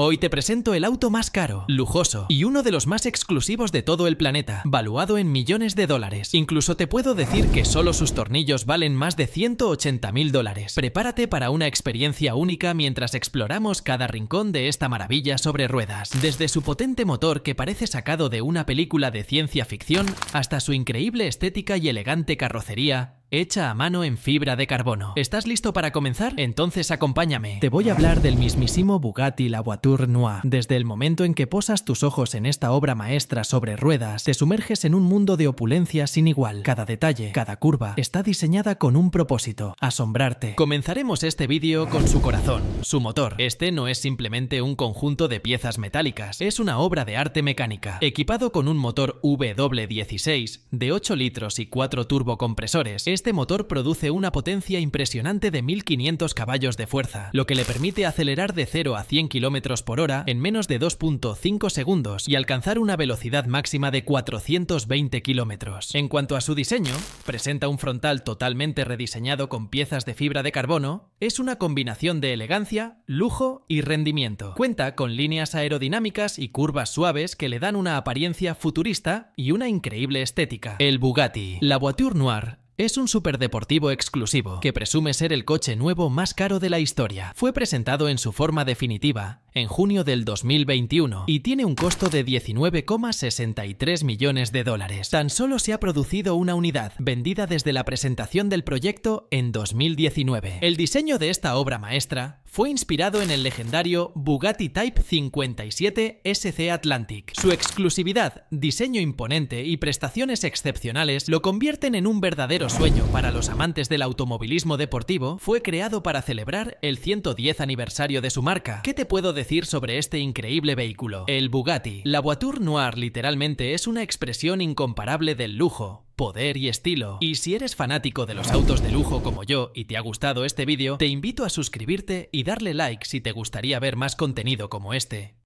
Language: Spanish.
Hoy te presento el auto más caro, lujoso y uno de los más exclusivos de todo el planeta, valuado en millones de dólares. Incluso te puedo decir que solo sus tornillos valen más de 180 mil dólares. Prepárate para una experiencia única mientras exploramos cada rincón de esta maravilla sobre ruedas. Desde su potente motor que parece sacado de una película de ciencia ficción hasta su increíble estética y elegante carrocería, hecha a mano en fibra de carbono. ¿Estás listo para comenzar? Entonces acompáñame. Te voy a hablar del mismísimo Bugatti La Voiture Noire. Desde el momento en que posas tus ojos en esta obra maestra sobre ruedas, te sumerges en un mundo de opulencia sin igual. Cada detalle, cada curva, está diseñada con un propósito, asombrarte. Comenzaremos este vídeo con su corazón, su motor. Este no es simplemente un conjunto de piezas metálicas, es una obra de arte mecánica. Equipado con un motor W16 de 8 litros y 4 turbocompresores, este motor produce una potencia impresionante de 1500 caballos de fuerza, lo que le permite acelerar de 0 a 100 km por hora en menos de 2.5 segundos y alcanzar una velocidad máxima de 420 km. En cuanto a su diseño, presenta un frontal totalmente rediseñado con piezas de fibra de carbono, es una combinación de elegancia, lujo y rendimiento. Cuenta con líneas aerodinámicas y curvas suaves que le dan una apariencia futurista y una increíble estética. El Bugatti. La voiture noire es un superdeportivo exclusivo, que presume ser el coche nuevo más caro de la historia. Fue presentado en su forma definitiva, en junio del 2021, y tiene un costo de 19,63 millones de dólares. Tan solo se ha producido una unidad, vendida desde la presentación del proyecto en 2019. El diseño de esta obra maestra fue inspirado en el legendario Bugatti Type 57 SC Atlantic. Su exclusividad, diseño imponente y prestaciones excepcionales lo convierten en un verdadero sueño para los amantes del automovilismo deportivo. Fue creado para celebrar el 110 aniversario de su marca. ¿Qué te puedo decir sobre este increíble vehículo? El Bugatti. La voiture noir literalmente es una expresión incomparable del lujo, poder y estilo. Y si eres fanático de los autos de lujo como yo y te ha gustado este vídeo, te invito a suscribirte y darle like si te gustaría ver más contenido como este.